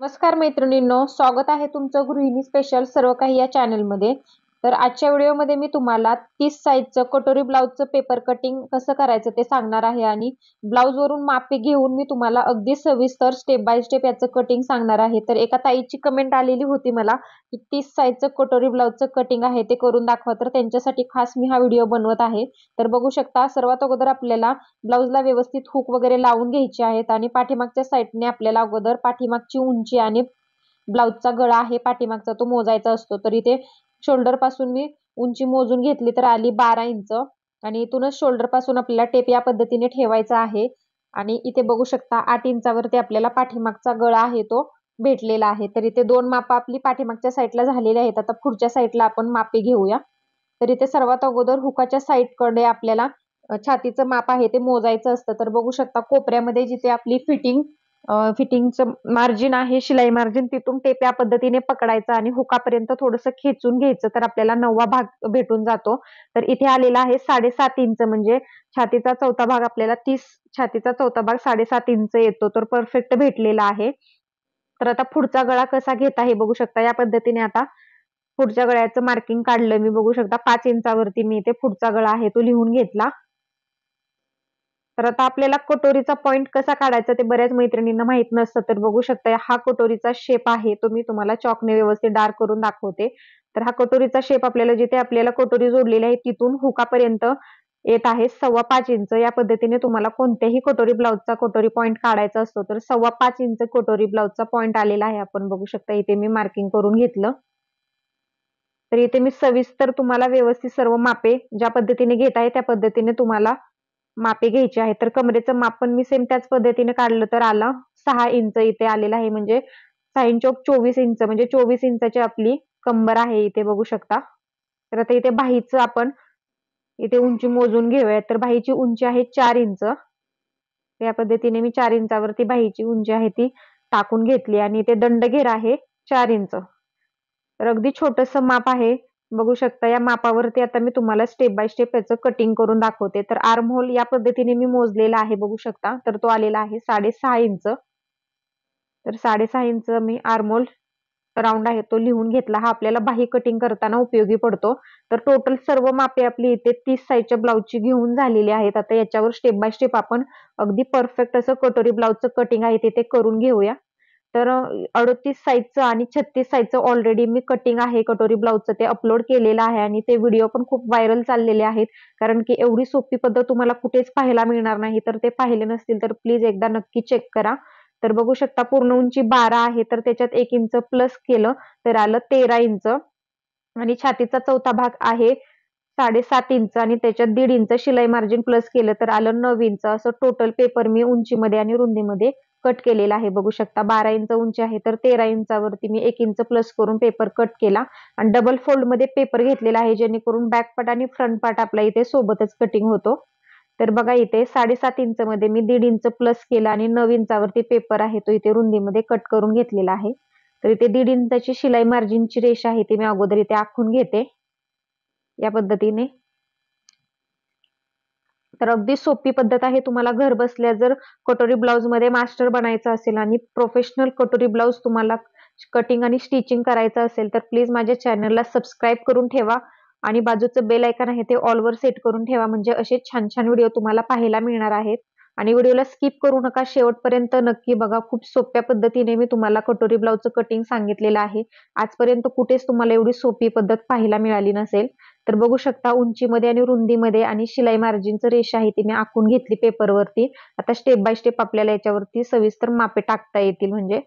नमस्कार मैत्रिणींनो स्वागत आहे तुमचं गृहिणी स्पेशल सर्व काही या मध्ये तर आजच्या व्हिडिओमध्ये मी तुम्हाला तीस साईजचं कटोरी ब्लाऊजचं पेपर कटिंग कसं करायचं ते सांगणार आहे आणि वरून मापे घेऊन मी तुम्हाला अगदी सविस्तर स्टेप बाय स्टेप याचं कटिंग सांगणार आहे तर एका ताईची कमेंट आलेली होती मला की तीस साईजचं कटोरी ब्लाऊजचं कटिंग आहे ते करून दाखवा तर त्यांच्यासाठी खास मी हा व्हिडिओ बनवत आहे तर बघू शकता सर्वात अगोदर आपल्याला ला व्यवस्थित हुक वगैरे लावून घ्यायचे आहेत आणि पाठीमागच्या साईडने आपल्याला अगोदर पाठीमागची उंची आणि ब्लाऊजचा गळा आहे पाठीमागचा तो मोजायचा असतो तर इथे शोल्डर पासून मी उंची मोजून घेतली तर आली बारा इंच आणि इथूनच शोल्डर पासून आपल्याला टेप या पद्धतीने ठेवायचा आहे आणि इथे बघू शकता आठ इंचावरती आपल्याला पाठीमागचा गळा आहे तो भेटलेला आहे तर इथे दोन माप आपली पाठीमागच्या साईडला झालेली आहेत आता पुढच्या साईडला आपण मापे घेऊया तर इथे सर्वात अगोदर हुकाच्या साईडकडे आपल्याला छातीचं माप आहे ते मोजायचं असतं तर बघू शकता कोपऱ्यामध्ये जिथे आपली फिटिंग फिटिंगचं मार्जिन आहे शिलाई मार्जिन तिथून ते त्या पद्धतीने पकडायचं आणि हुकापर्यंत थोडस खेचून घ्यायचं तर आपल्याला नववा भाग भेटून जातो तर इथे आलेला आहे साडेसात इंच म्हणजे छातीचा चौथा भाग आपल्याला तीस छातीचा चौथा भाग साडेसात इंच येतो तर परफेक्ट भेटलेला आहे तर आता पुढचा गळा कसा घेता हे बघू शकता या पद्धतीने आता पुढच्या गळ्याचं मार्किंग काढलं मी बघू शकता पाच इंचावरती मी इथे पुढचा गळा आहे तो लिहून घेतला तर आता आपल्याला कटोरीचा पॉईंट कसा काढायचा ते बऱ्याच मैत्रिणींना माहित नसतं तर बघू शकता हा कटोरीचा शेप आहे तो मी तुम्हाला चॉकने व्यवस्थित डार्क करून दाखवते तर हा कटोरीचा शेप आपल्याला जिथे आपल्याला कटोरी जोडलेली आहे तिथून हुकापर्यंत येत आहे सव्वा पाच इंच या पद्धतीने तुम्हाला कोणत्याही कटोरी ब्लाउजचा कटोरी पॉईंट काढायचा असतो तर सव्वा पाच इंच कटोरी ब्लाउजचा पॉईंट आलेला आहे आपण बघू शकता इथे मी मार्किंग करून घेतलं तर इथे मी सविस्तर तुम्हाला व्यवस्थित सर्व मापे ज्या पद्धतीने घेत आहे त्या पद्धतीने तुम्हाला मापे घ्यायची आहे तर कमरेचं माप पण मी सेम त्याच पद्धतीने काढलं तर आलं सहा इंच इथे आलेलं आहे म्हणजे सहा इंच चोवीस इंच म्हणजे चोवीस इंचाची आपली कंबर आहे इथे बघू शकता तर आता इथे बाहीचं आपण इथे उंची मोजून घेऊया तर बाहीची उंची आहे चार इंच या पद्धतीने मी चार इंचावरती बाहीची उंची आहे ती टाकून घेतली आणि इथे दंडघेर आहे चार इंच तर अगदी छोटस माप आहे बघू शकता या मापावरती आता मी तुम्हाला स्टेप बाय स्टेप याचं कटिंग करून दाखवते तर आर्म होल या पद्धतीने मी मोजलेला आहे बघू शकता तर तो आलेला आहे साडेसहा इंच तर साडेसहा इंच मी आर्मोल राऊंड आहे तो लिहून घेतला हा आपल्याला बाही कटिंग करताना उपयोगी पडतो तर टोटल सर्व मापे आपली इथे तीस साईजच्या ब्लाउजची घेऊन झालेली आहेत आता याच्यावर स्टेप बाय स्टेप आपण अगदी परफेक्ट असं कटोरी ब्लाउजचं कटिंग आहे तिथे करून घेऊया तर अडतीस साईजचं आणि छत्तीस साईजचं ऑलरेडी मी कटिंग आहे कटोरी ब्लाउजचं ते अपलोड केलेलं आहे आणि ते व्हिडिओ पण खूप व्हायरल चाललेले आहेत. कारण की एवढी सोपी पद्धत तुम्हाला कुठेच पाहायला मिळणार नाही. तर ते पाहिले नसतील तर प्लीज एकदा नक्की चेक करा. तर बघू शकता पूर्ण उंची बारा आहे तर त्याच्यात एक इंच प्लस केलं तर आलं तेरा इंच आणि छातीचा चौथा भाग आहे साडेसात इंच आणि त्याच्यात दीड इंच शिलाई मार्जिन प्लस केलं तर आलं 9 इंच असं टोटल पेपर मी उंचीमध्ये आणि रुंदीमध्ये कट केलेला आहे बघू शकता बारा इंच उंची आहे तर तेरा इंचावरती मी एक इंच प्लस करून पेपर कट केला आणि डबल फोल्डमध्ये पेपर घेतलेला आहे जेणेकरून बॅक पार्ट आणि फ्रंट पार्ट आपला इथे सोबतच कटिंग होतो तर बघा इथे साडेसात इंच मध्ये मी दीड इंच प्लस केला आणि नऊ इंचावरती पेपर आहे तो इथे रुंदीमध्ये कट करून घेतलेला आहे तर इथे दीड इंचाची शिलाई मार्जिनची रेषा आहे ती मी अगोदर इथे आखून घेते या पद्धतीने तर अगदी सोपी पद्धत आहे तुम्हाला घर बसल्या जर कटोरी ब्लाउज मध्ये मास्टर बनायचं असेल आणि प्रोफेशनल कटोरी ब्लाउज तुम्हाला कटिंग आणि स्टिचिंग करायचं असेल तर प्लीज माझ्या चॅनलला सबस्क्राईब करून ठेवा आणि बाजूचं बेल ऐकन आहे ते ऑलवर सेट करून ठेवा म्हणजे असे छान छान व्हिडिओ तुम्हाला पाहायला मिळणार आहेत आणि व्हिडिओला स्किप करू नका शेवटपर्यंत नक्की बघा खूप सोप्या पद्धतीने मी तुम्हाला कटोरी ब्लाउजचं कटिंग सांगितलेलं आहे आजपर्यंत कुठेच तुम्हाला एवढी सोपी पद्धत पाहायला मिळाली नसेल तर बघू शकता उंचीमध्ये आणि रुंदीमध्ये आणि शिलाई मार्जिनचं रेषा आहे ती मी आखून घेतली पेपरवरती आता स्टेप बाय स्टेप आपल्याला याच्यावरती सविस्तर मापे टाकता येतील म्हणजे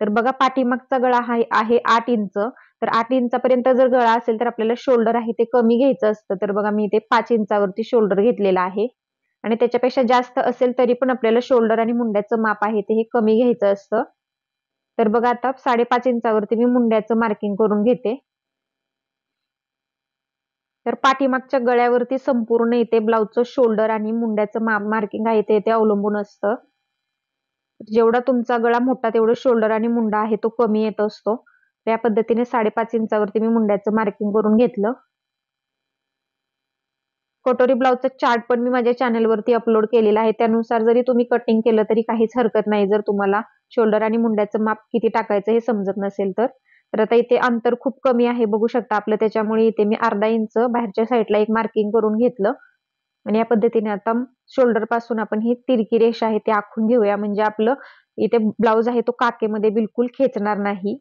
तर बघा पाठीमागचा गळा हा आहे आठ इंच तर आठ इंचापर्यंत जर गळा असेल तर आपल्याला शोल्डर आहे ते कमी घ्यायचं असतं तर बघा मी इथे पाच इंचावरती शोल्डर घेतलेला आहे आणि त्याच्यापेक्षा जास्त असेल तरी पण आपल्याला शोल्डर आणि मुंड्याचं माप आहे ते हे कमी घ्यायचं असतं तर बघा आता साडेपाच इंचावरती मी मुंड्याचं मार्किंग करून घेते तर पाठीमागच्या गळ्यावरती संपूर्ण इथे ब्लाऊजचं शोल्डर आणि मुंड्याचं मार्किंग आहे ते इथे अवलंबून असतं जेवढा तुमचा गळा मोठा तेवढं शोल्डर आणि मुंडा आहे तो कमी येत असतो या पद्धतीने साडेपाच इंचावरती मी मुंड्याचं मार्किंग करून घेतलं कटोरी ब्लाउजचा चार्ट पण मी माझ्या चॅनलवरती अपलोड केलेला आहे त्यानुसार जरी तुम्ही कटिंग केलं तरी काहीच हरकत नाही जर तुम्हाला शोल्डर आणि मुंड्याचं माप किती टाकायचं हे समजत नसेल तर तर आता इथे अंतर खूप कमी आहे बघू शकता आपलं त्याच्यामुळे इथे मी अर्धा इंच बाहेरच्या साईडला एक मार्किंग करून घेतलं आणि या पद्धतीने आता शोल्डर पासून आपण ही तिरकी रेषा आहे ती आखून घेऊया म्हणजे आपलं इथे ब्लाऊज आहे तो काकेमध्ये बिलकुल खेचणार नाही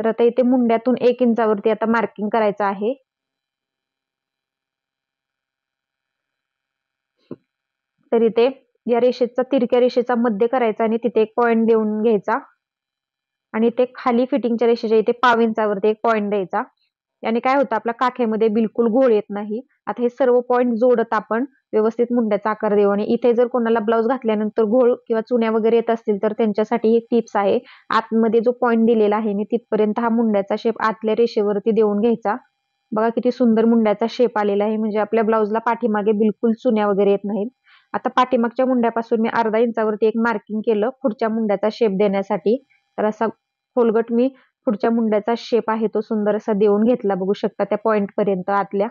तर आता इथे मुंड्यातून एक इंचावरती आता मार्किंग करायचं आहे तर इथे या रेषेचा तिरक्या रेषेचा मध्य करायचा आणि तिथे एक पॉइंट देऊन घ्यायचा आणि ते खाली फिटिंगच्या रेषेच्या इथे पाव इंचावरती एक पॉईंट द्यायचा याने काय होतं आपल्या काठ्यामध्ये बिलकुल घोळ येत नाही आता हे सर्व पॉईंट जोडत आपण व्यवस्थित मुंड्याचा आकार देऊ आणि इथे जर कोणाला ब्लाऊज घातल्यानंतर घोळ किंवा चुन्या वगैरे येत असतील तर त्यांच्यासाठी एक टिप्स आहे आतमध्ये जो पॉईंट दिलेला आहे मी तिथपर्यंत हा मुंड्याचा शेप आतल्या रेषेवरती देऊन घ्यायचा बघा किती सुंदर मुंड्याचा शेप आलेला आहे म्हणजे आपल्या ब्लाऊजला पाठीमागे बिलकुल चुन्या वगैरे येत नाहीत आता पाठीमागच्या मुंड्यापासून मी अर्धा इंचावरती एक मार्किंग केलं पुढच्या मुंड्याचा शेप देण्यासाठी तर असा खोलगट मी पुढच्या मुंड्याचा शेप आहे तो सुंदर असा देऊन घेतला बघू शकता त्या पॉइंट पर्यंत आतल्या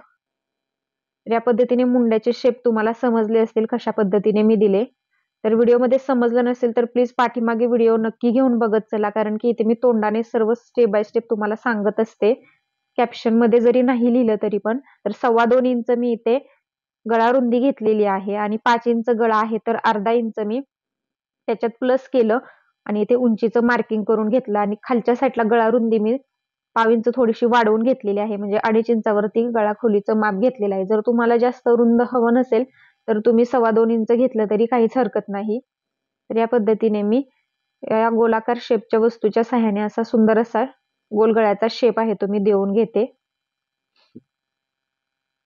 या पद्धतीने मुंड्याचे शेप तुम्हाला समजले असतील कशा पद्धतीने मी दिले तर मध्ये समजलं नसेल तर प्लीज पाठीमागे व्हिडिओ नक्की घेऊन बघत चला कारण की इथे मी तोंडाने सर्व स्टेप बाय स्टेप तुम्हाला सांगत असते कॅप्शन मध्ये जरी नाही लिहिलं तरी पण तर सव्वा दोन इंच मी इथे गळा रुंदी घेतलेली आहे आणि पाच इंच गळा आहे तर अर्धा इंच मी त्याच्यात प्लस केलं आणि इथे उंचीचं मार्किंग करून घेतलं आणि खालच्या साईडला गळा रुंदी मी पाव इंच थोडीशी वाढवून घेतलेली आहे म्हणजे अडीच इंचावरती गळा खोलीचं माप घेतलेलं आहे जर तुम्हाला जास्त रुंद हवं नसेल तर तुम्ही सव्वा दोन इंच घेतलं तरी काहीच हरकत नाही तर या पद्धतीने मी या गोलाकार शेपच्या वस्तूच्या सहाय्याने असा सुंदर असा गळ्याचा शेप आहे तो मी देऊन घेते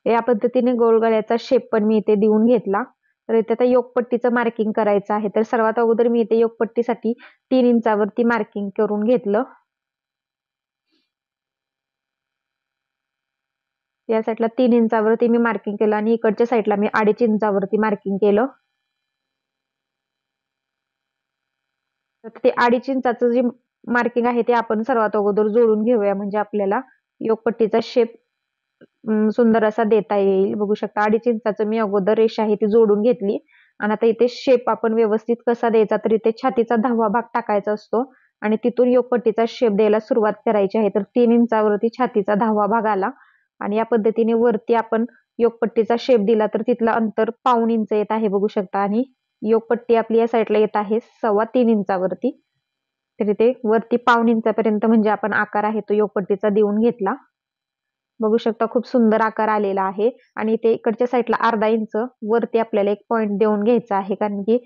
या पद्धतीने गोलगळ्याचा शेप पण मी इथे देऊन घेतला तर इथे आता योगपट्टीचं मार्किंग करायचं आहे तर सर्वात अगोदर मी इथे योगपट्टीसाठी तीन इंचावरती मार्किंग करून घेतलं या साईडला तीन इंचावरती मी मार्किंग केलं आणि इकडच्या साईडला मी अडीच इंचावरती मार्किंग केलं तर ते अडीच इंचाचं जे मार्किंग आहे ते आपण सर्वात अगोदर जोडून घेऊया म्हणजे आपल्याला योगपट्टीचा शेप सुंदर असा देता येईल बघू शकता अडीच इंचाचं मी अगोदर रेषा आहे ती जोडून घेतली आणि आता इथे शेप आपण व्यवस्थित कसा द्यायचा तर इथे छातीचा दहावा भाग टाकायचा असतो आणि तिथून योगपट्टीचा शेप द्यायला सुरुवात करायची आहे तर तीन इंचावरती छातीचा दहावा भाग आला आणि या पद्धतीने वरती आपण योगपट्टीचा शेप दिला तर तिथला अंतर पाऊन इंच येत आहे बघू शकता आणि योगपट्टी आपली या साईडला येत आहे सव्वा तीन इंचावरती तर इथे वरती पाऊन इंचापर्यंत म्हणजे आपण आकार आहे तो योगपट्टीचा देऊन घेतला बघू शकता खूप सुंदर आकार आलेला आहे आणि ते इकडच्या साईडला अर्धा इंच वरती आपल्याला एक पॉइंट देऊन घ्यायचा आहे कारण की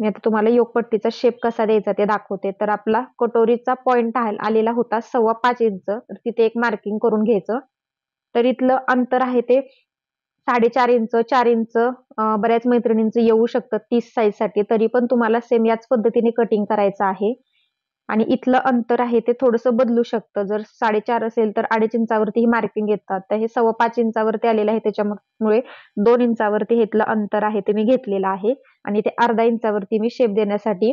मी आता तुम्हाला योगपट्टीचा शेप कसा द्यायचा ते दाखवते तर आपला कटोरीचा पॉइंट आलेला होता सव्वा पाच इंच तर तिथे एक मार्किंग करून घ्यायचं तर इथलं अंतर आहे ते साडेचार इंच चार इंच बऱ्याच मैत्रिणींचं येऊ शकतं तीस साईज साठी तरी पण तुम्हाला सेम याच पद्धतीने कटिंग करायचं आहे आणि इथलं अंतर आहे ते थोडंसं बदलू शकतं जर साडेचार असेल तर अडीच इंचावरती ही मार्किंग येतात तर हे सव्वा पाच इंचावरती आलेलं आहे त्याच्यामुळे दोन इंचावरती हे इथलं अंतर आहे ते मी घेतलेलं आहे आणि ते अर्धा इंचावरती मी शेप देण्यासाठी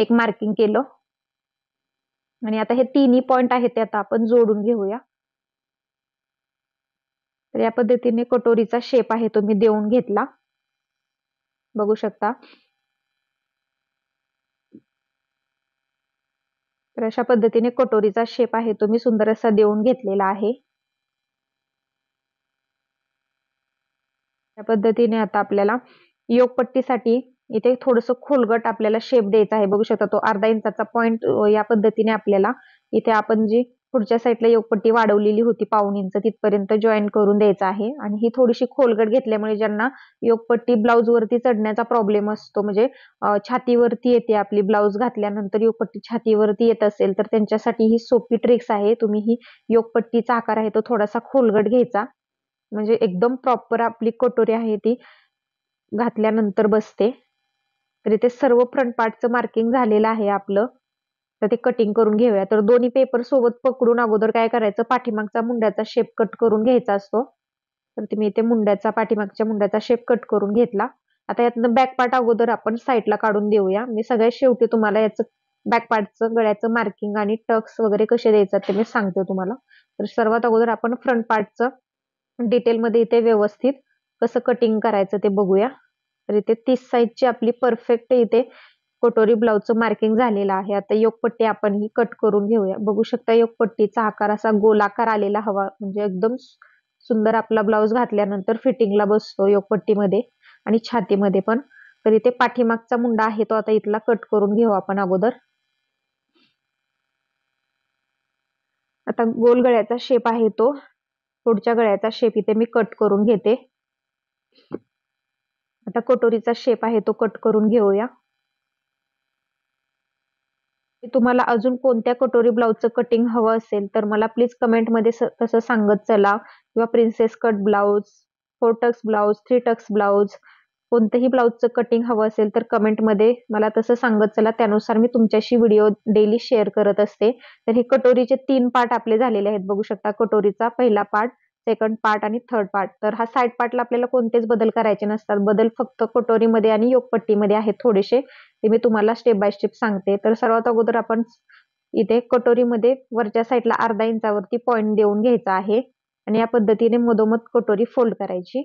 एक मार्किंग केलं आणि आता हे तिन्ही पॉइंट आहेत ते आता आपण जोडून घेऊया तर या पद्धतीने कटोरीचा शेप आहे तो मी देऊन घेतला बघू शकता तर अशा पद्धतीने कटोरीचा शेप आहे तो मी सुंदर असा देऊन घेतलेला आहे त्या पद्धतीने आता आपल्याला योगपट्टीसाठी इथे थोडस खोलगट आपल्याला शेप द्यायचा आहे बघू शकता तो अर्धा इंचाचा पॉइंट या पद्धतीने आपल्याला इथे आपण जी पुढच्या साईडला योगपट्टी वाढवलेली होती पाऊन इंच तिथपर्यंत जॉईन करून द्यायचं आहे आणि ही थोडीशी खोलगट घेतल्यामुळे ज्यांना योगपट्टी ब्लाऊज वरती चढण्याचा प्रॉब्लेम असतो म्हणजे छातीवरती येते आपली ब्लाऊज घातल्यानंतर योगपट्टी छातीवरती येत असेल तर त्यांच्यासाठी ही सोपी ट्रिक्स आहे तुम्ही ही योगपट्टीचा आकार आहे तो थोडासा खोलगट घ्यायचा म्हणजे एकदम प्रॉपर आपली कटोरी आहे ती घातल्यानंतर बसते तरी ते सर्व फ्रंट पार्टचं मार्किंग झालेलं आहे आपलं तर ते कटिंग करून घेऊया तर दोन्ही पेपर सोबत पकडून अगोदर काय करायचं पाठीमागचा मुंड्याचा शेप कट करून घ्यायचा असतो तर तुम्ही इथे मुंड्याचा पाठीमागच्या मुंड्याचा शेप कट करून घेतला आता यातनं बॅक पार्ट अगोदर आपण साईडला काढून देऊया मी सगळ्यात शेवटी तुम्हाला याचं बॅक पार्टचं गळ्याचं मार्किंग आणि टक्स वगैरे कसे द्यायचं ते मी सांगते तुम्हाला तर सर्वात अगोदर आपण फ्रंट पार्टचं डिटेलमध्ये इथे व्यवस्थित कसं कटिंग करायचं ते बघूया तर इथे तीस साईजची आपली परफेक्ट इथे कटोरी ब्लाउजचं मार्किंग झालेलं आहे आता योगपट्टी आपण ही कट करून घेऊया बघू शकता योगपट्टीचा आकार असा गोलाकार आलेला हवा म्हणजे एकदम सुंदर आपला ब्लाउज घातल्यानंतर फिटिंगला बसतो योगपट्टीमध्ये आणि छातीमध्ये पण तर इथे पाठीमागचा मुंडा आहे तो आता इथला कट करून घेऊ आपण अगोदर आता गोल गळ्याचा शेप आहे तो पुढच्या गळ्याचा शेप इथे मी कट करून घेते आता कटोरीचा शेप आहे तो कट करून घेऊया की तुम्हाला अजून कोणत्या कटोरी ब्लाऊजचं कटिंग हवं असेल तर मला प्लीज कमेंटमध्ये तसं सांगत चला किंवा princess cut blouse four tucks blouse three tucks blouse कोणतंही ब्लाऊजचं कटिंग हवं असेल तर कमेंटमध्ये मला तसं सांगत चला त्यानुसार मी तुमच्याशी व्हिडिओ डेली शेअर करत असते तर हे कटोरीचे तीन पार्ट आपले झालेले आहेत बघू शकता कटोरीचा पहिला पार्ट सेकंड पार्ट आणि थर्ड पार्ट तर हा साईड पार्टला आपल्याला कोणतेच बदल करायचे नसतात बदल फक्त कटोरीमध्ये आणि योगपट्टीमध्ये आहेत थोडेसे ते मी तुम्हाला स्टेप बाय स्टेप सांगते तर सर्वात अगोदर आपण इथे कटोरीमध्ये वरच्या साईडला अर्धा इंचावरती पॉईंट देऊन घ्यायचा आहे आणि या पद्धतीने मधोमध कटोरी फोल्ड करायची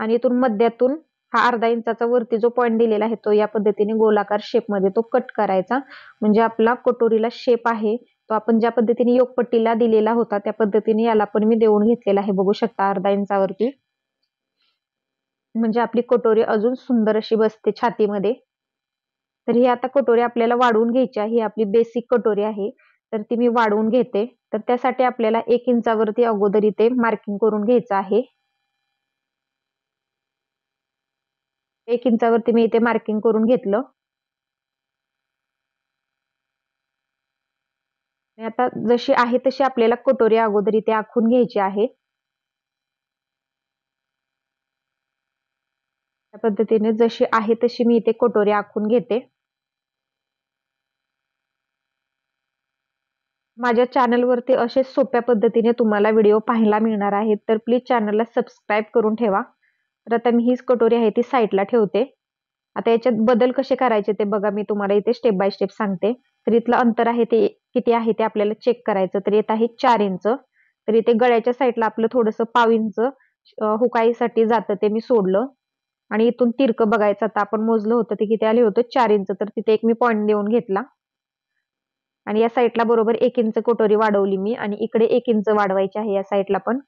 आणि इथून मध्यातून हा अर्धा इंचाचा वरती जो पॉईंट दिलेला आहे तो या पद्धतीने गोलाकार शेपमध्ये तो कट करायचा म्हणजे आपला कटोरीला शेप आहे तो आपण ज्या पद्धतीने योगपट्टीला दिलेला होता त्या पद्धतीने याला पण मी देऊन घेतलेला आहे बघू शकता अर्धा इंचावरती म्हणजे आपली कटोरी अजून सुंदर अशी बसते छातीमध्ये तर ही आता कटोरी आपल्याला वाढवून घ्यायची आहे ही आपली बेसिक कटोरी आहे तर ती मी वाढवून घेते तर त्यासाठी आपल्याला एक इंचावरती अगोदर इथे मार्किंग करून घ्यायचं आहे एक इंचावरती मी इथे मार्किंग करून घेतलं आता जशी आहे तशी आपल्याला कटोरी अगोदर इथे आखून घ्यायची आहे त्या पद्धतीने जशी आहे तशी मी इथे कटोरी आखून घेते माझ्या चॅनलवरती असे सोप्या पद्धतीने तुम्हाला व्हिडिओ पाहायला मिळणार आहेत तर प्लीज चॅनलला सबस्क्राईब करून ठेवा तर आता मी हीच कटोरी आहे ती साईडला ठेवते आता याच्यात बदल कसे करायचे ते बघा मी तुम्हाला इथे स्टेप बाय स्टेप सांगते तर इथलं अंतर आहे ते किती आहे ते आपल्याला चेक करायचं तर येत आहे चार इंच तर इथे गळ्याच्या साईडला आपलं थोडस पाव इंच हुकाईसाठी जातं ते मी सोडलं आणि इथून तिरक बघायचं आता आपण मोजलं होतं ते किती आले होतं चार इंच तर तिथे एक मी पॉईंट देऊन घेतला आणि या साईडला बरोबर एक इंच कटोरी वाढवली मी आणि इकडे एक इंच वाढवायची आहे या साईडला पण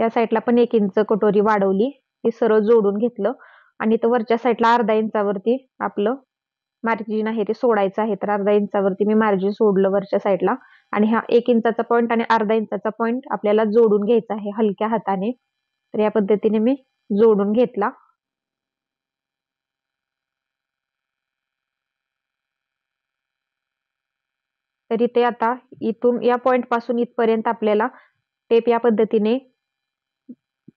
या साईडला पण एक इंच कटोरी वाढवली हे सर्व जोडून घेतलं आणि इथं वरच्या साईडला अर्धा इंचावरती आपलं मार्जिन आहे ते सोडायचं आहे तर अर्धा इंचावरती मी मार्जिन सोडलं वरच्या साईडला आणि हा एक इंचाचा पॉईंट आणि अर्धा इंचाचा पॉईंट आपल्याला जोडून घ्यायचा आहे हलक्या हाताने तर या पद्धतीने मी जोडून घेतला तर इथे आता इथून या पॉइंट पासून इथपर्यंत आपल्याला टेप या पद्धतीने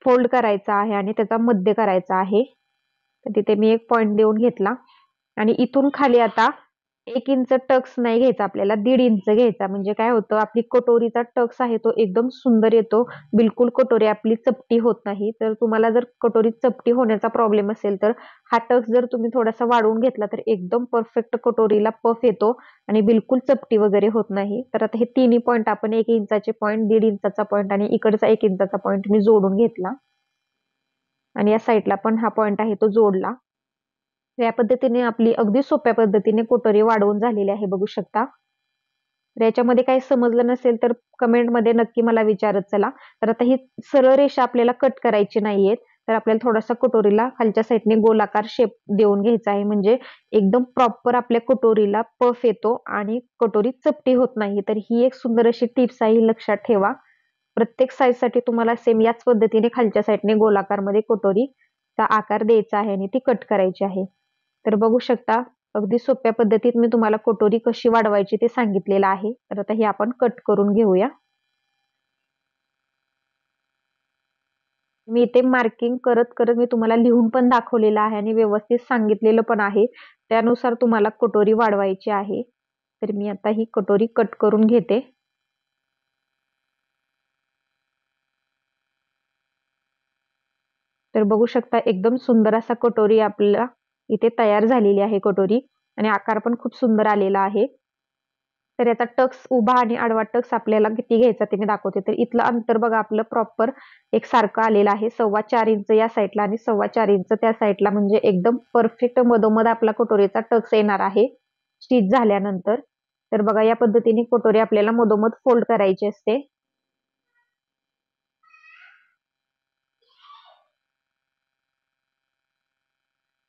फोल्ड करायचा आहे आणि त्याचा मध्य करायचा आहे तिथे मी एक पॉईंट देऊन घेतला आणि इथून खाली आता एक इंच टक्स नाही घ्यायचा आपल्याला दीड इंच घ्यायचा म्हणजे काय होतं आपली कटोरीचा टक्स आहे तो एकदम सुंदर येतो बिलकुल कटोरी आपली चपटी होत नाही तर तुम्हाला जर कटोरी चपटी होण्याचा प्रॉब्लेम असेल तर हा टक्स जर तुम्ही थोडासा वाढवून घेतला तर एकदम परफेक्ट कटोरीला पफ येतो आणि बिलकुल चपटी वगैरे होत नाही तर आता हे तिन्ही पॉईंट आपण एक इंचाचे पॉइंट दीड इंचा पॉईंट आणि इकडचा एक इंचा पॉईंट मी जोडून घेतला आणि या साईडला पण हा पॉईंट आहे तो जोडला या पद्धतीने आपली अगदी सोप्या पद्धतीने कटोरी वाढवून झालेली आहे बघू शकता याच्यामध्ये काही समजलं नसेल तर कमेंटमध्ये नक्की मला विचारत चला तर आता ही सरळ रेषा आपल्याला कट करायची नाहीयेत तर आपल्याला थोडासा कटोरीला खालच्या साईडने गोलाकार शेप देऊन घ्यायचा आहे म्हणजे एकदम प्रॉपर आपल्या कटोरीला पफ येतो आणि कटोरी चपटी होत नाही तर ही एक सुंदर अशी टिप्स आहे लक्षात ठेवा प्रत्येक साईजसाठी तुम्हाला सेम याच पद्धतीने खालच्या साईडने गोलाकारमध्ये कटोरीचा आकार द्यायचा आहे आणि ती कट करायची आहे तर बघू शकता अगदी सोप्या पद्धतीत मी तुम्हाला कटोरी कशी वाढवायची ते सांगितलेलं आहे तर आता हे आपण कट करून घेऊया मी इथे मार्किंग करत करत मी तुम्हाला लिहून पण दाखवलेलं आहे आणि व्यवस्थित सांगितलेलं पण आहे त्यानुसार तुम्हाला कटोरी वाढवायची आहे तर मी आता ही कटोरी कट करून घेते तर बघू शकता एकदम सुंदर असा कटोरी आपल्याला इथे तयार झालेली आहे कटोरी आणि आकार पण खूप सुंदर आलेला आहे तर याचा टक्स उभा आणि आडवा टक्स आपल्याला किती घ्यायचा ते मी दाखवते तर इथलं अंतर बघा आपलं प्रॉपर एक सारखं आलेलं आहे सव्वा चार इंच या साईडला आणि सव्वा चार इंच त्या साईडला म्हणजे एकदम परफेक्ट मधोमध आपला कटोरीचा टक्स येणार आहे स्टिच झाल्यानंतर तर बघा या पद्धतीने कटोरी आपल्याला मधोमध फोल्ड करायची असते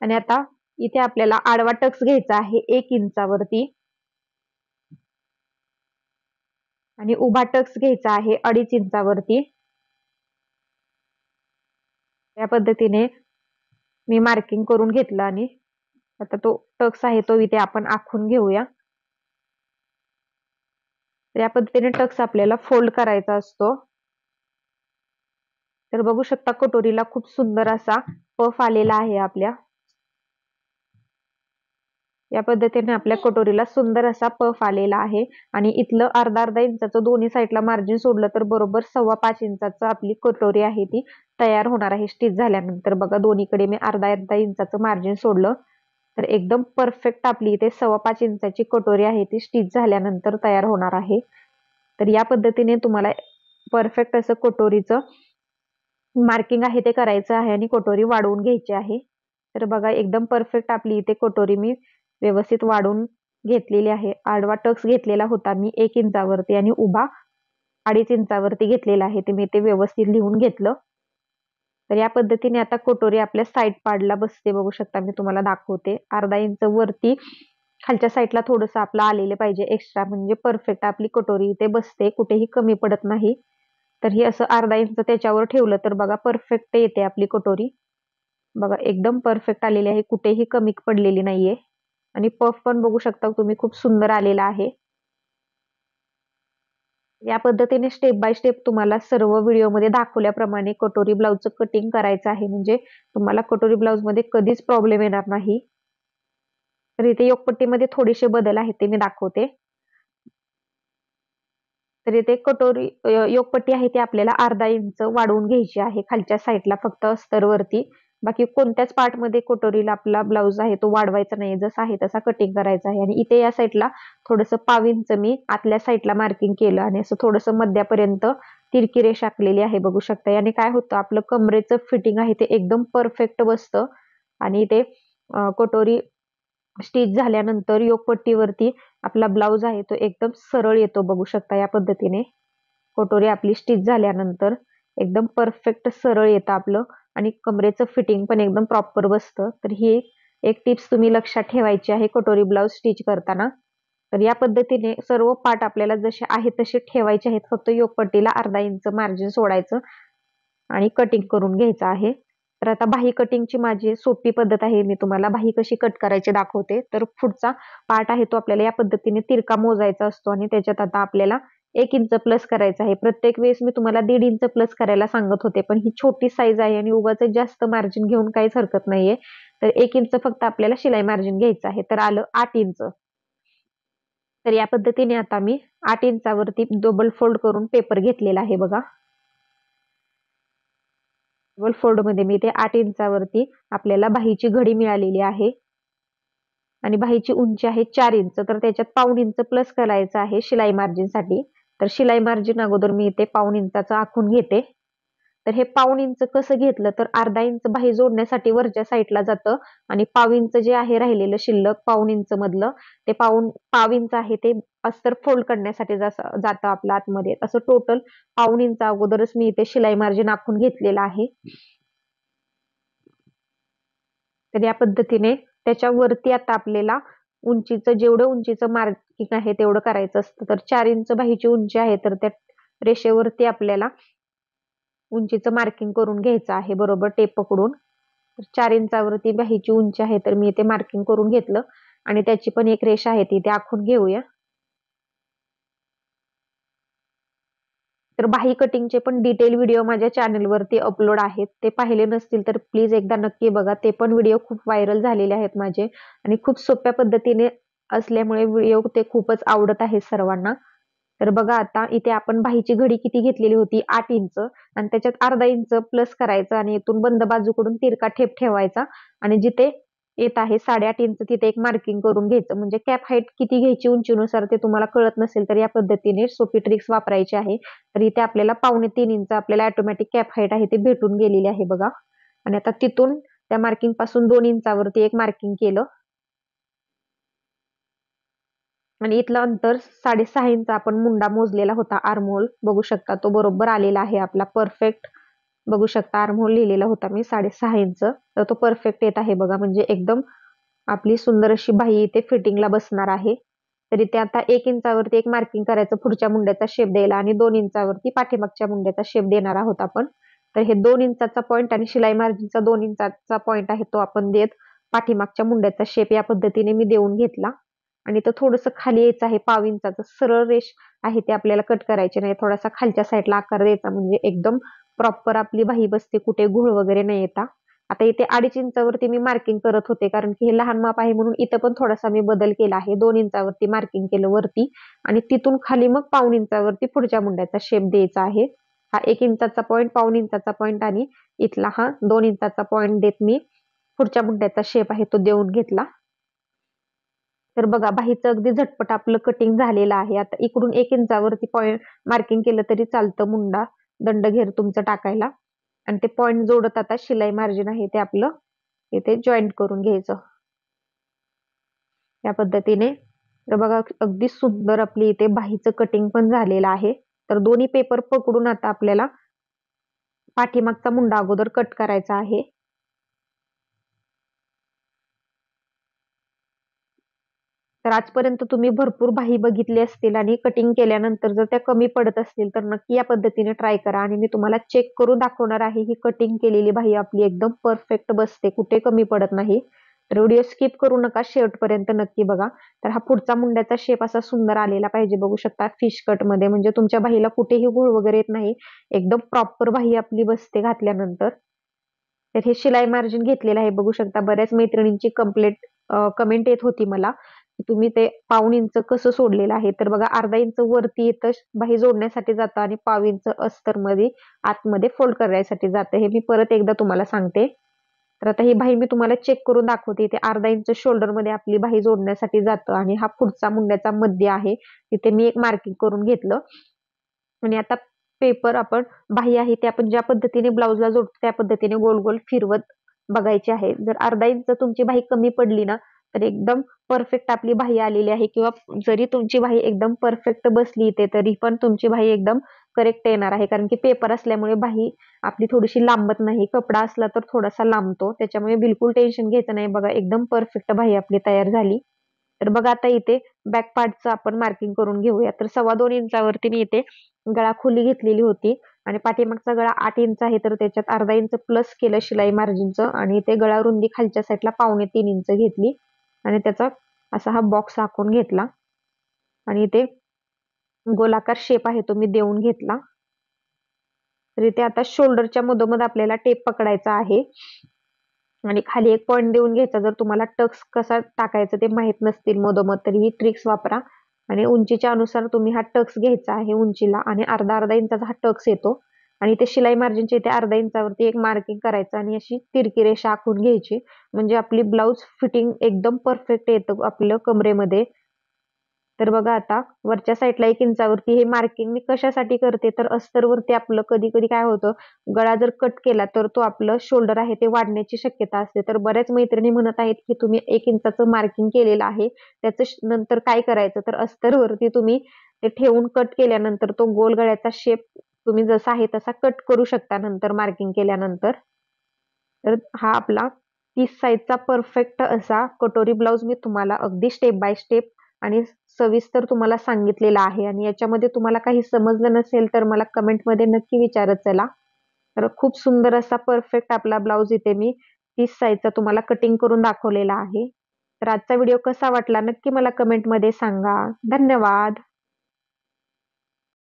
आणि आता इथे आपल्याला आडवा टक्स घ्यायचा आहे एक इंचावरती आणि उभा टक्स घ्यायचा आहे अडीच इंचावरती या पद्धतीने मी मार्किंग करून घेतलं आणि आता तो टक्स आहे तो इथे आपण आखून घेऊया या पद्धतीने टक्स आपल्याला फोल्ड करायचा असतो तर बघू शकता कटोरीला खूप सुंदर असा पफ आलेला आहे आपल्या या पद्धतीने आपल्या कटोरीला सुंदर असा पफ आलेला आहे आणि इथलं अर्धा अर्धा इंचाचं दोन्ही साईडला मार्जिन सोडलं तर बरोबर सव्वा पाच इंचाचं आपली कटोरी आहे ती तयार होणार आहे स्टिच झाल्यानंतर बघा दोन्हीकडे मी अर्धा अर्धा इंचाचं मार्जिन सोडलं तर एकदम परफेक्ट आपली इथे सव्वा पाच इंचाची कटोरी आहे ती स्टिच झाल्यानंतर तयार होणार आहे तर या पद्धतीने तुम्हाला परफेक्ट असं कटोरीचं मार्किंग आहे ते करायचं आहे आणि कटोरी वाढवून घ्यायची आहे तर बघा एकदम परफेक्ट आपली इथे कटोरी मी व्यवस्थित वाढून घेतलेली आहे आडवा टक्स घेतलेला होता मी एक इंचावरती आणि उभा अडीच इंचावरती घेतलेला आहे ते मी ते व्यवस्थित लिहून घेतलं तर या पद्धतीने आता कटोरी आपल्या साईड पाडला बसते बघू शकता मी तुम्हाला दाखवते अर्धा इंच वरती खालच्या साईडला थोडंसं आपलं आलेलं पाहिजे एक्स्ट्रा म्हणजे परफेक्ट आपली कटोरी इथे बसते कुठेही कमी पडत नाही तर हे असं अर्धा इंच त्याच्यावर ठेवलं तर बघा परफेक्ट येते आपली कटोरी बघा एकदम परफेक्ट आलेली आहे कुठेही कमी पडलेली नाहीये आणि पफ पण बघू शकता तुम्ही खूप सुंदर आलेला आहे या पद्धतीने स्टेप बाय स्टेप तुम्हाला सर्व व्हिडिओमध्ये दाखवल्याप्रमाणे कटोरी ब्लाउजचं कटिंग करायचं आहे म्हणजे तुम्हाला कटोरी ब्लाउजमध्ये कधीच प्रॉब्लेम येणार नाही तर इथे योगपट्टीमध्ये थोडेसे बदल आहेत ते मी दाखवते तर इथे कटोरी योगपट्टी आहे ती आपल्याला अर्धा इंच वाढवून घ्यायची आहे खालच्या साईडला फक्त अस्तरवरती बाकी कोणत्याच पार्टमध्ये कोटोरीला आपला ब्लाऊज आहे तो वाढवायचा नाही जसा आहे तसा कटिंग करायचा आहे आणि इथे या साईडला थोडस पावींच मी आतल्या साईडला मार्किंग केलं आणि असं थोडस मध्यापर्यंत तिरकी रेष आखलेली आहे बघू शकता याने काय होतं आपलं कमरेचं फिटिंग आहे ते एकदम परफेक्ट बसतं आणि इथे कोटोरी स्टिच झाल्यानंतर योगपट्टीवरती आपला ब्लाऊज आहे तो एकदम सरळ येतो बघू शकता या पद्धतीने कोटोरी आपली स्टिच झाल्यानंतर एकदम परफेक्ट सरळ येतं आपलं आणि कमरेचं फिटिंग पण एकदम प्रॉपर बसतं तर ही एक टिप्स तुम्ही लक्षात ठेवायची आहे कटोरी ब्लाऊज स्टिच करताना तर या पद्धतीने सर्व पार्ट आपल्याला जसे आहेत तसे ठेवायचे आहेत फक्त योगपट्टीला अर्धा इंच मार्जिन सोडायचं आणि कटिंग करून घ्यायचं आहे तर आता बाही कटिंगची माझी सोपी पद्धत आहे मी तुम्हाला बाही कशी कट करायची दाखवते तर पुढचा पार्ट आहे तो आपल्याला या पद्धतीने तिरका मोजायचा असतो आणि त्याच्यात आता आपल्याला एक इंच प्लस करायचं आहे प्रत्येक वेळेस मी तुम्हाला दीड इंच प्लस करायला सांगत होते पण ही छोटी साईज आहे आणि उगाच जास्त मार्जिन घेऊन काहीच हरकत नाहीये तर एक इंच फक्त आपल्याला शिलाई मार्जिन घ्यायचं आहे तर आलं आठ इंच तर या पद्धतीने आता मी आठ इंचावरती डबल फोल्ड करून पेपर घेतलेला आहे बघा डबल फोल्ड मध्ये मी ते आठ इंचावरती आपल्याला बाहीची घडी मिळालेली आहे आणि बाहीची उंची आहे चार इंच तर त्याच्यात पाऊण इंच प्लस करायचं आहे शिलाई मार्जिनसाठी तर शिलाई मार्जिन अगोदर मी इथे पाऊन इंचाचं आखून घेते तर हे पाऊन इंच कसं घेतलं तर अर्धा इंच बाहेर जोडण्यासाठी वरच्या साईडला जातं आणि पाव इंच जे आहे राहिलेलं शिल्लक पाऊन इंच मधलं ते पाऊन पाव इंच आहे ते अस्तर फोल्ड करण्यासाठी जातं आपल्या आतमध्ये असं टोटल पाऊन इंच अगोदरच मी इथे शिलाई मार्जिन आखून घेतलेलं आहे तर या पद्धतीने त्याच्यावरती आता आपल्याला उंचीचं जेवढं उंचीचं मार्किंग आहे तेवढं करायचं असतं तर चार इंच बाहीची उंची आहे तर त्या रेषेवरती आपल्याला उंचीचं मार्किंग करून घ्यायचं आहे बरोबर टेप पकडून चार इंचावरती बाहीची उंची आहे तर मी ते मार्किंग करून घेतलं आणि त्याची पण एक रेषा आहे ती ते आखून घेऊया तर बाही कटिंगचे पण डिटेल व्हिडिओ माझ्या चॅनलवरती अपलोड आहेत ते पाहिले नसतील तर प्लीज एकदा नक्की बघा ते पण व्हिडिओ खूप व्हायरल झालेले आहेत माझे आणि खूप सोप्या पद्धतीने असल्यामुळे व्हिडिओ ते खूपच आवडत आहेत सर्वांना तर बघा आता इथे आपण बाहीची घडी किती घेतलेली होती आठ इंच आणि त्याच्यात अर्धा इंच प्लस करायचं आणि इथून बंद बाजूकडून तिरका ठेप ठेवायचा आणि जिथे येत आहे साडेआठ इंच तिथे एक मार्किंग करून घ्यायचं म्हणजे कॅप हाईट किती घ्यायची उंचीनुसार ते तुम्हाला कळत नसेल तर या पद्धतीने सोपी ट्रिक्स वापरायची आहे तर इथे आपल्याला पावणे तीन इंच आपल्याला ऑटोमॅटिक कॅप हाईट आहे ते भेटून गेलेली आहे बघा आणि आता तिथून त्या मार्किंग पासून दोन इंचावरती एक मार्किंग केलं आणि इथलं अंतर साडेसहा इंच आपण मुंडा मोजलेला होता आर्मोल बघू शकता तो बरोबर आलेला आहे आपला परफेक्ट बघू शकता होल लिहिलेला होता मी साडेसहा इंच तर तो परफेक्ट येत आहे बघा म्हणजे एकदम आपली सुंदर अशी बाही इथे फिटिंगला बसणार आहे तरी ते आता एक इंचावरती एक मार्किंग करायचं पुढच्या मुंड्याचा शेप द्यायला आणि दोन इंचावरती पाठीमागच्या मुंड्याचा शेप देणार आहोत आपण तर हे दोन इंचाचा पॉईंट आणि शिलाई मार्जिनचा दोन इंचाचा पॉईंट आहे तो आपण देत पाठीमागच्या मुंड्याचा शेप या पद्धतीने मी देऊन घेतला आणि तो थोडस खाली यायचं आहे पाव इंचाचं सरळ रेष आहे ते आपल्याला कट करायचे नाही थोडासा खालच्या साईडला आकार द्यायचा म्हणजे एकदम प्रॉपर आपली बाई बसते कुठे घोळ वगैरे नाही येता आता इथे अडीच इंचावरती मी मार्किंग करत होते कारण की हे लहान माप आहे म्हणून इथं पण थोडासा मी बदल केला आहे दोन इंचावरती मार्किंग केलं वरती आणि तिथून खाली मग पाऊन इंचावरती पुढच्या मुंड्याचा शेप द्यायचा आहे हा एक इंचाचा पॉईंट पाऊन इंचाचा पॉईंट आणि इथला हा दोन इंचाचा पॉईंट देत मी पुढच्या मुंड्याचा शेप आहे तो देऊन घेतला तर बघा बाहीचं अगदी झटपट आपलं कटिंग झालेलं आहे आता इकडून एक इंचावरती पॉईंट मार्किंग केलं तरी चालतं मुंडा दंड घेर तुमचं टाकायला आणि ते पॉइंट जोडत आता शिलाई मार्जिन आहे ते आपलं इथे जॉईंट करून घ्यायचं या पद्धतीने तर बघा अगदी सुंदर आपली इथे बाहीचं कटिंग पण झालेलं आहे तर दोन्ही पेपर पकडून आता आपल्याला पाठीमागचा मुंडा अगोदर कट करायचा आहे तर आजपर्यंत तुम्ही भरपूर बाही बघितली असतील आणि कटिंग केल्यानंतर जर त्या कमी पडत असतील तर नक्की या पद्धतीने ट्राय करा आणि मी तुम्हाला चेक करून दाखवणार आहे ही कटिंग केलेली बाही आपली एकदम परफेक्ट बसते कुठे कमी पडत नाही तर व्हिडिओ स्किप करू नका शेवटपर्यंत नक्की बघा तर हा पुढचा मुंड्याचा शेप असा सुंदर आलेला पाहिजे बघू शकता फिश कट मध्ये म्हणजे तुमच्या बाईला कुठेही गुळ वगैरे येत नाही एकदम प्रॉपर बाई आपली बसते घातल्यानंतर तर हे शिलाई मार्जिन घेतलेलं आहे बघू शकता बऱ्याच मैत्रिणींची कम्प्लेट कमेंट येत होती मला तुम्ही ते पाऊण इंच कसं सोडलेलं आहे तर बघा अर्धा इंच वरती येतं बाई जोडण्यासाठी जातं आणि पाव इंच अस्तर मध्ये आतमध्ये फोल्ड करण्यासाठी जातं हे मी परत एकदा तुम्हाला सांगते तर आता ही बाई मी तुम्हाला चेक करून दाखवते इथे अर्धा इंच शोल्डर मध्ये आपली बाही जोडण्यासाठी जातं आणि हा पुढचा मुंड्याचा मध्य आहे तिथे मी एक मार्किंग करून घेतलं आणि आता पेपर आपण बाही आहे ते आपण ज्या पद्धतीने ब्लाऊजला जोडतो त्या पद्धतीने गोल गोल फिरवत बघायची आहे जर अर्धा इंच तुमची बाई कमी पडली ना तर एकदम परफेक्ट आपली बाही आलेली आहे किंवा जरी तुमची बाही एकदम परफेक्ट बसली इथे तरी पण तुमची बाही एकदम करेक्ट येणार आहे कारण की पेपर असल्यामुळे बाही आपली थोडीशी लांबत नाही कपडा असला तर थोडासा लांबतो त्याच्यामुळे बिलकुल टेन्शन घेत नाही बघा एकदम परफेक्ट बाही आपली तयार झाली तर बघा आता इथे बॅक पार्टचं आपण मार्किंग करून घेऊया तर सव्वा दोन इंचावरती मी इथे गळा खुली घेतलेली होती आणि पाठीमागचा गळा आठ इंच आहे तर त्याच्यात अर्धा इंच प्लस केलं शिलाई मार्जिनचं आणि इथे गळा रुंदी खालच्या साईडला पावणे तीन इंच घेतली आणि त्याचा असा हा बॉक्स आखून घेतला आणि इथे गोलाकार शेप आहे तो मी देऊन घेतला तर इथे आता शोल्डरच्या मधोमध आपल्याला टेप पकडायचा आहे आणि खाली एक पॉइंट देऊन घ्यायचा जर तुम्हाला टक्स कसा टाकायचं ते माहीत नसतील मधोमध तरी ही ट्रिक्स वापरा आणि उंचीच्या अनुसार तुम्ही हा टक्स घ्यायचा आहे उंचीला आणि अर्धा अर्धा इंचाचा हा टक्स येतो आणि ते शिलाई मार्जिनचे इथे अर्धा इंचावरती एक मार्किंग करायचं आणि अशी तिरकी रेषा आखून घ्यायची म्हणजे आपली ब्लाऊज फिटिंग एकदम परफेक्ट येतं आपलं कमरेमध्ये तर बघा आता वरच्या साईडला एक इंचावरती हे मार्किंग मी कशासाठी करते तर अस्तरवरती आपलं कधी कधी काय होतं गळा जर कट केला तर तो आपलं शोल्डर आहे ते वाढण्याची शक्यता असते तर बऱ्याच मैत्रिणी म्हणत आहेत की तुम्ही एक इंचाचं मार्किंग केलेलं आहे त्याचं नंतर काय करायचं तर अस्तरवरती तुम्ही ते ठेवून कट केल्यानंतर तो गोल गळ्याचा शेप तुम्ही जसा आहे तसा कट करू शकता नंतर मार्किंग केल्यानंतर तर हा आपला तीस साईजचा परफेक्ट असा कटोरी ब्लाऊज मी तुम्हाला अगदी स्टेप बाय स्टेप आणि सविस्तर तुम्हाला सांगितलेला आहे आणि याच्यामध्ये तुम्हाला काही समजलं नसेल तर मला कमेंटमध्ये नक्की विचारत चला तर खूप सुंदर असा परफेक्ट आपला ब्लाऊज इथे मी तीस साईजचा तुम्हाला कटिंग करून दाखवलेला आहे तर आजचा व्हिडिओ कसा वाटला नक्की मला कमेंटमध्ये सांगा धन्यवाद